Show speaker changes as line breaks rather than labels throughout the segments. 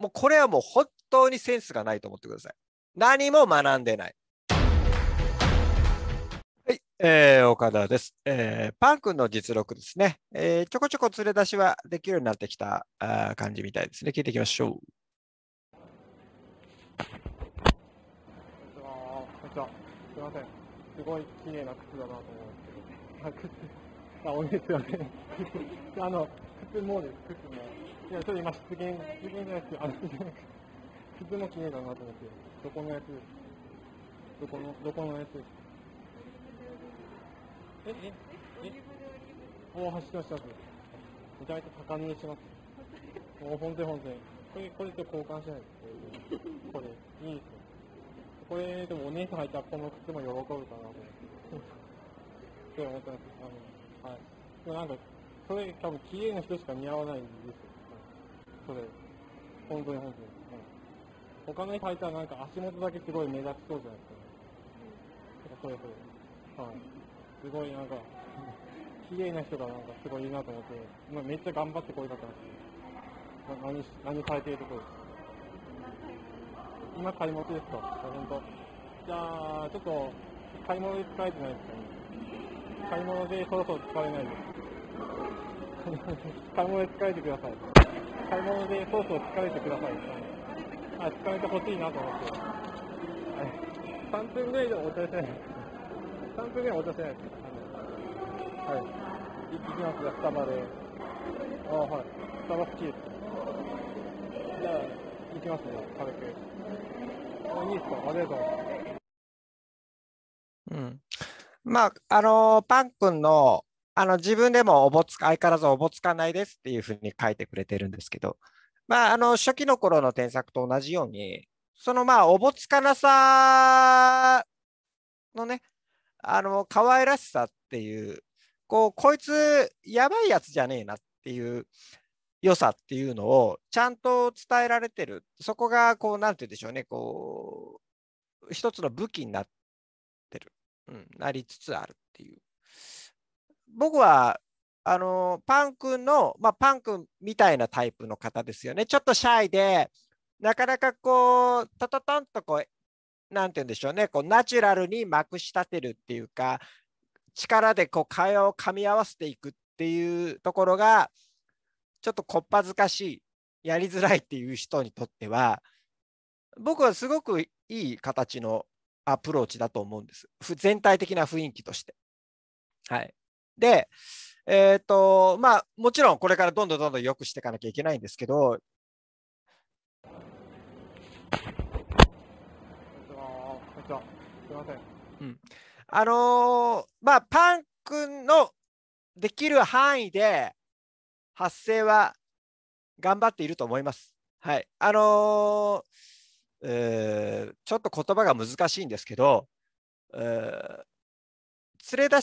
もうこれはもう本当にセンスがないと思ってください。何も学んでない。はい、えー、岡田です、えー。パン君の実力ですね、えー。ちょこちょこ連れ出しはできるようになってきたあ感じみたいですね。聞いていきましょう。す
みません。すごい綺麗な靴だなと思うんあ、靴。あ、おいですよね。あの、靴もです。靴も。いや、それ今出現、出現のやつ、あ、れ出現、鈴の綺麗だなと思って、どこのやつどこの、どこのやつえ、え、え、大橋のシャツ。意外と高値します。もう本当本当これ、これと交換しないです。これ、いいですよ。これ、でもお姉さん入ったらこの靴も喜ぶかなと思って。そう思ったんですあの、はい。でもなんか、それ多分、綺麗な人しか似合わないんですよ。それ本当に本当に、うん、他の人入ったらなんか足元だけすごい目立ちそうじゃないですか、ね、うん、それそれはいすごいなんか綺麗な人がなんかすごいいいなと思って、今めっちゃ頑張ってこたかけました何何されてるところですか今買い物ですか本当じゃあちょっと買い物で使えてないですかね買い物でそろそろ使えないです買い物で使えてください買い物でソースを疲れてくださいあ、疲れてほしいなと思って。はい、3分ぐらいでもお茶してない3分ぐらいお茶してないです。はい。行きますが、スタバで。あ、はい。スタバ好きです。じゃあ、行きますね、軽く。あ、いいですかありがとうございます。
うん。まあ、あのー、パン君のあの自分でもおぼつ相変わらずおぼつかないですっていうふうに書いてくれてるんですけど、まあ、あの初期の頃の添削と同じように、そのまあおぼつかなさのね、あの可愛らしさっていう、こうこいつやばいやつじゃねえなっていう良さっていうのをちゃんと伝えられてる、そこがこうなんて言うんでしょうね、こう一つの武器になってる、うん、なりつつあるっていう。僕はあのパン君の、まあ、パン君みたいなタイプの方ですよね。ちょっとシャイで、なかなかこう、たたたんとこう、なんて言うんでしょうね、こうナチュラルにまくし立てるっていうか、力でこう会話をかみ合わせていくっていうところが、ちょっとこっぱずかしい、やりづらいっていう人にとっては、僕はすごくいい形のアプローチだと思うんです。全体的な雰囲気として。はい。で、えっ、と、まあ、もちろんこれからどんどんどんどん良くしていかなきゃいけないんですけど、すみません。うん。あのー、まあ、パン君のできる範囲で発声は頑張っていると思います。はい。あのー、えー、ちょっと言葉が難しいんですけど、え連れ出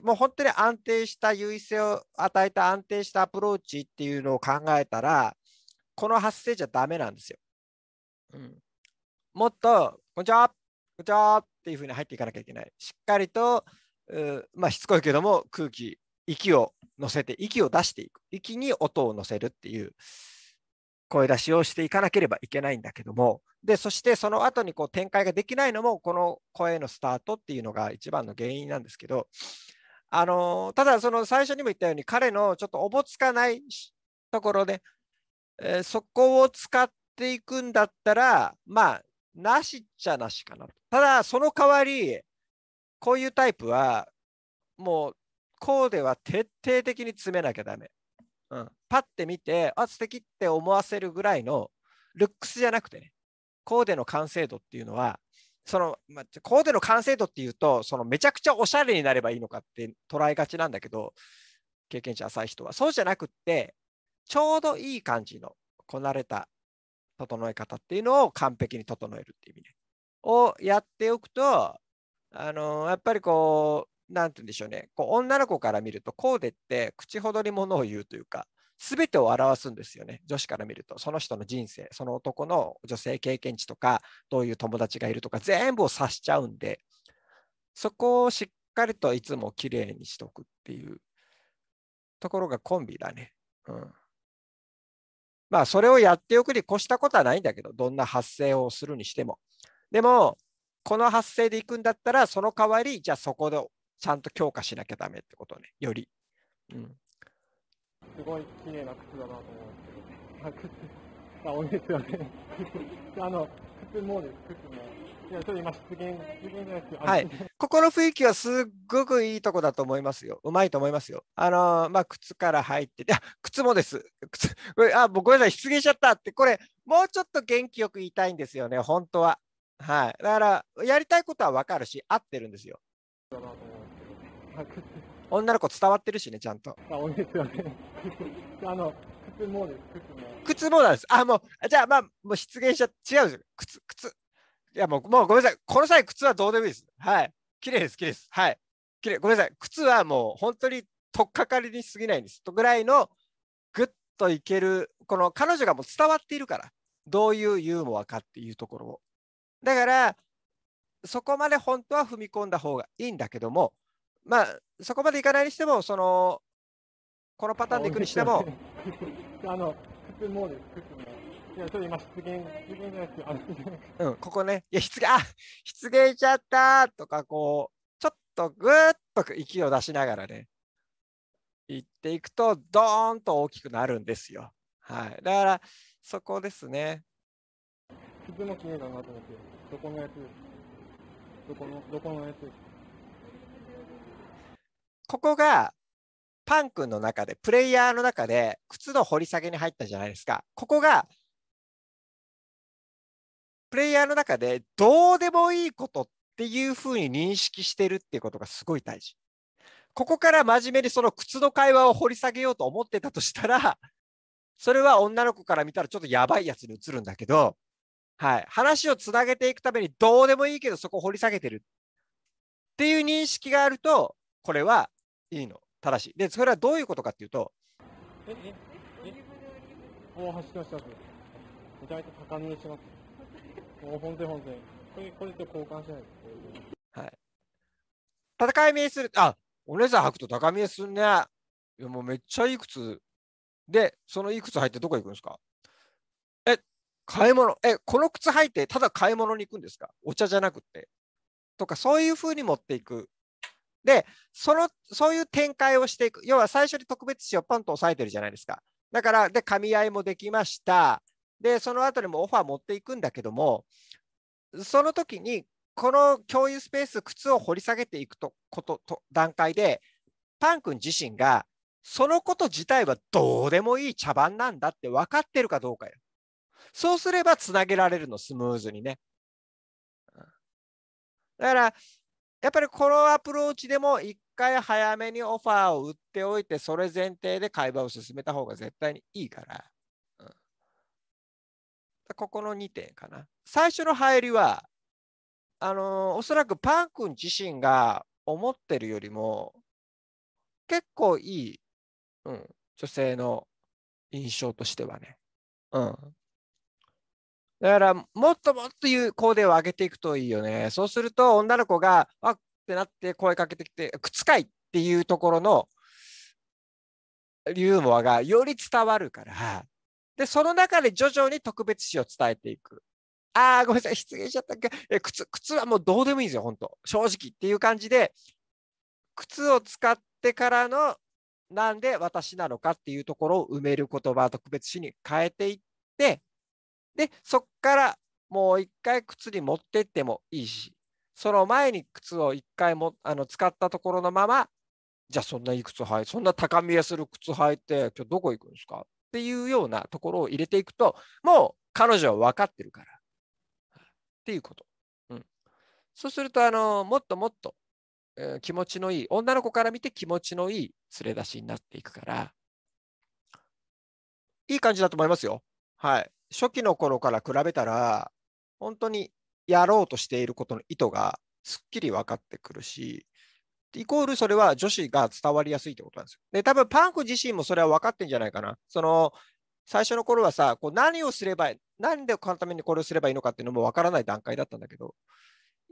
しもう本当に安定した優位性を与えた安定したアプローチっていうのを考えたらこの発生じゃダメなんですよ。うん、もっと「こんにちはこんにちは」っていうふうに入っていかなきゃいけない。しっかりとまあしつこいけども空気息を乗せて息を出していく息に音を乗せるっていう声出しをしていかなければいけないんだけども、でそしてその後にこに展開ができないのも、この声のスタートっていうのが一番の原因なんですけど、あのただ、その最初にも言ったように、彼のちょっとおぼつかないところで、えー、そこを使っていくんだったら、まあ、なしっちゃなしかな。ただ、その代わり、こういうタイプは、もう、こうでは徹底的に詰めなきゃだめ。うん、パッて見てあ素敵って思わせるぐらいのルックスじゃなくてねコーデの完成度っていうのはその、まあ、コーデの完成度っていうとそのめちゃくちゃおしゃれになればいいのかって捉えがちなんだけど経験値浅い人はそうじゃなくってちょうどいい感じのこなれた整え方っていうのを完璧に整えるっていう意味ねをやっておくとあのやっぱりこう、なんて言うんでしょうね、こう女の子から見ると、コーデって口ほどにものを言うというか、すべてを表すんですよね、女子から見ると。その人の人生、その男の女性経験値とか、どういう友達がいるとか、全部を指しちゃうんで、そこをしっかりといつも綺麗にしとくっていうところがコンビだね。うん。まあ、それをやっておくに越したことはないんだけど、どんな発声をするにしても。でも、この発声でいくんだったら、その代わり、じゃあそこでちゃんと強化しなきゃダメってことね、より。うん、
すごい綺麗な靴だなと思うんですけど、ね、靴、あ、多いですよね。あの、靴もです、靴も。いや、ちょっと今、出現、出現じゃなはい。
ここの雰囲気はすっごくいいとこだと思いますよ。うまいと思いますよ。あのー、まあ、靴から入ってて、あ、靴もです。靴、あ、ごめんなさい、失言しちゃったって、これ、もうちょっと元気よく言いたいんですよね、本当は。はい。だから、やりたいことはわかるし、合ってるんですよ。だなと思 女の子伝わってるしね、ちゃんと。あ、おですよね。あの、
靴もです、靴も。
靴もなんです。あ、もう、じゃあまあ、もう失言しちゃ違うんですよ。靴、靴。いや、もう、もうごめんなさい。この際、靴はどうでもいいです。はい。綺麗です、綺麗です。はい。綺麗。ごめんなさい。靴はもう、本当に、とっかかりに過ぎないんです。とぐらいの、ぐっといける、この彼女がもう伝わっているから。どういうユーモアかっていうところを。だから、そこまで本当は踏み込んだ方がいいんだけども、まあ、そこまでいかないにしても、その、このパターンでいくにしても。あの、普もです。いや、ちょっと今、失言、失言じゃなあ、失うん、ここね、いや、失言、あ、失言しちゃったとか、こう、ちょっとぐーっと息を出しながらね、行っていくと、ドーンと大きくなるんですよ。はい。だから、そこですね。普通綺麗だなと思って、どこのやつどこ
の、どこのやつ
ここがパン君の中で、プレイヤーの中で靴の掘り下げに入ったじゃないですか。ここが、プレイヤーの中でどうでもいいことっていうふうに認識してるっていうことがすごい大事。ここから真面目にその靴の会話を掘り下げようと思ってたとしたら、それは女の子から見たらちょっとやばいやつに映るんだけど、はい、話をつなげていくためにどうでもいいけどそこを掘り下げてるっていう認識があると、これはいいの、正しい。で、それはどういうことかっていうと、
ええええええええまします。もう本本これ、これと交換しない
はい。戦い見えする。あ、お姉さん履くと高見えすんね。いや、もうめっちゃいい靴。で、そのいい靴履いてどこ行くんですかえ、買い物。え、この靴履いてただ買い物に行くんですかお茶じゃなくて。とか、そういうふうに持っていくで、その、そういう展開をしていく。要は最初に特別紙をポンと押さえてるじゃないですか。だから、で、噛み合いもできました。で、その後にもオファー持っていくんだけども、その時に、この共有スペース、靴を掘り下げていくとことと段階で、パン君自身が、そのこと自体はどうでもいい茶番なんだって分かってるかどうかよ。そうすればつなげられるの、スムーズにね。だから、やっぱりこのアプローチでも一回早めにオファーを売っておいて、それ前提で会話を進めた方が絶対にいいから。うん、ここの2点かな。最初の入りは、あのー、おそらくパン君自身が思ってるよりも、結構いい、うん、女性の印象としてはね。うん。だからもっともっと有効でを上げていくといいよね。そうすると女の子があってなって声かけてきて、靴かいっていうところのユーモアがより伝わるから、で、その中で徐々に特別詞を伝えていく。ああ、ごめんなさい、失言しちゃったっけえ靴。靴はもうどうでもいいですよ、本当正直っていう感じで、靴を使ってからのなんで私なのかっていうところを埋める言葉、特別詞に変えていって、で、そこからもう一回靴に持ってってもいいし、その前に靴を一回もあの使ったところのまま、じゃあそんないい靴履いそんな高見えする靴履いて、今日どこ行くんですかっていうようなところを入れていくと、もう彼女は分かってるから。っていうこと。うん、そうすると、あのもっともっと、えー、気持ちのいい、女の子から見て気持ちのいい連れ出しになっていくから、いい感じだと思いますよ。はい。初期の頃から比べたら、本当にやろうとしていることの意図がすっきり分かってくるし、イコールそれは女子が伝わりやすいってことなんですよ。で、多分パンク自身もそれは分かってんじゃないかな。その、最初の頃はさ、こう何をすれば、何でこのためにこれをすればいいのかっていうのも分からない段階だったんだけど、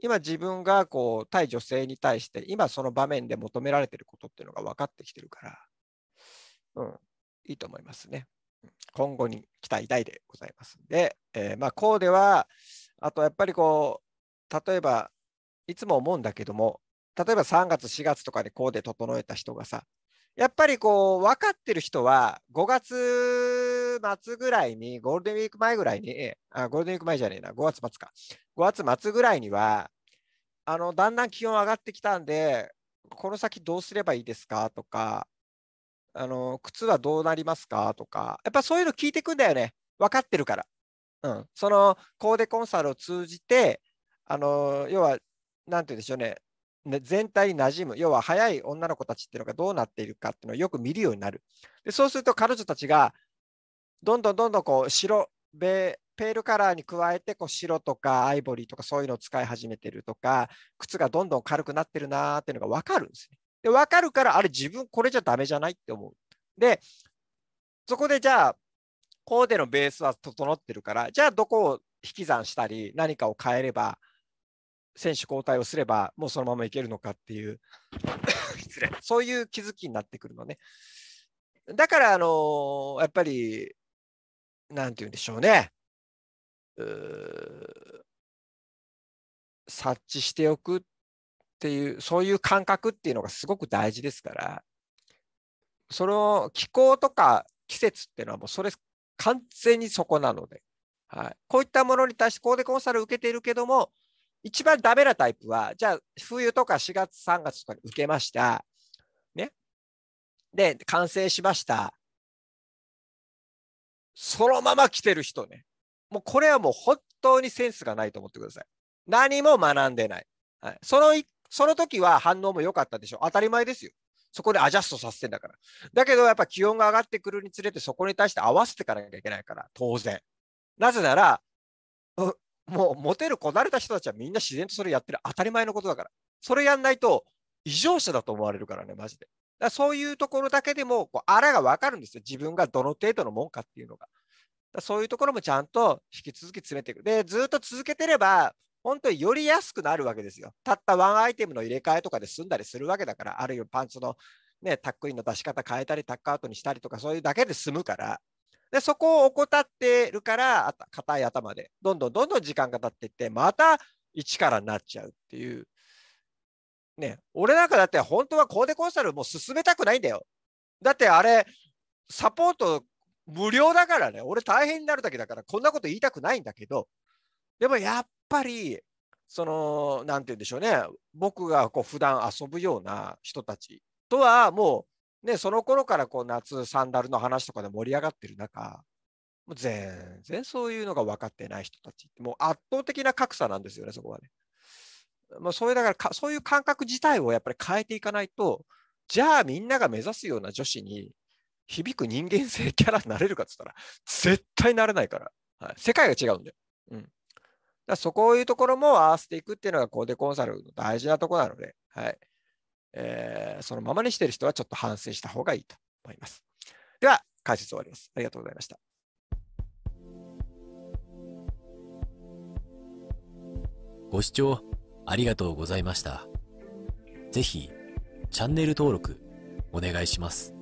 今自分がこう対女性に対して、今その場面で求められてることっていうのが分かってきてるから、うん、いいと思いますね。今後に期待大でございますで、えー、まあ、こうではあとやっぱりこう例えばいつも思うんだけども例えば3月4月とかでこうで整えた人がさやっぱりこう分かってる人は5月末ぐらいにゴールデンウィーク前ぐらいにあゴールデンウィーク前じゃねえな5月末か5月末ぐらいにはあのだんだん気温上がってきたんでこの先どうすればいいですかとかあの靴はどうなりますかとか、やっぱそういうの聞いてくんだよね。分かってるから。うん、そのコーデコンサルを通じて、あの要は、なんて言うんでしょうね、全体に馴染む、要は早い女の子たちっていうのがどうなっているかっていうのをよく見るようになる。でそうすると彼女たちが、どんどんどんどんこう白、ベペールカラーに加えてこう白とかアイボリーとかそういうのを使い始めてるとか、靴がどんどん軽くなってるなーっていうのが分かるんですね。で、分かるから、あれ自分これじゃダメじゃないって思う。で、そこでじゃあ、こうでのベースは整ってるから、じゃあどこを引き算したり、何かを変えれば、選手交代をすれば、もうそのままいけるのかっていう 失礼、そういう気づきになってくるのね。だから、あのやっぱり、なんて言うんでしょうね。う察知しておくっっていうそういう感覚っていうのがすごく大事ですからその気候とか季節っていうのはもうそれ完全にそこなので、はい、こういったものに対してコーデコンサル受けているけども一番ダメなタイプはじゃあ冬とか4月3月とかに受けましたねで完成しましたそのまま来てる人ねもうこれはもう本当にセンスがないと思ってください何も学んでない、はい、その一その時は反応も良かったでしょ。当たり前ですよ。そこでアジャストさせてんだから。だけど、やっぱ気温が上がってくるにつれて、そこに対して合わせていかなきゃいけないから、当然。なぜなら、もうモテるこなれた人たちはみんな自然とそれやってる当たり前のことだから。それやんないと異常者だと思われるからね、マジで。だそういうところだけでも、こう、あらが分かるんですよ。自分がどの程度のもんかっていうのが。だそういうところもちゃんと引き続き詰めていく。で、ずっと続けてれば、本当により安くなるわけですよ。たったワンアイテムの入れ替えとかで済んだりするわけだから、あるいはパンツの、ね、タックインの出し方変えたり、タックアウトにしたりとか、そういうだけで済むから。で、そこを怠ってるから、硬い頭で、どんどんどんどん時間が経っていって、また一からになっちゃうっていう。ね、俺なんかだって本当はコーデコンサルもう進めたくないんだよ。だってあれ、サポート無料だからね、俺大変になるだけだから、こんなこと言いたくないんだけど、でもやっぱりそのんて言うんでしょうね僕がこう普段遊ぶような人たちとはもうねその頃からこう夏サンダルの話とかで盛り上がってる中もう全然そういうのが分かってない人たちもう圧倒的な格差なんですよねそこはね。まあ、そういうだからそういう感覚自体をやっぱり変えていかないとじゃあみんなが目指すような女子に響く人間性キャラになれるかっつったら絶対なれないから、はい、世界が違うんだよ。うんだそこいうところも合わせていくっていうのがコーデコンサルの大事なところなので、はいえー、そのままにしてる人はちょっと反省した方がいいと思います。では、解説終わります。ありがとうございました。ご視聴ありがとうございました。ぜひ、チャンネル登録お願いします。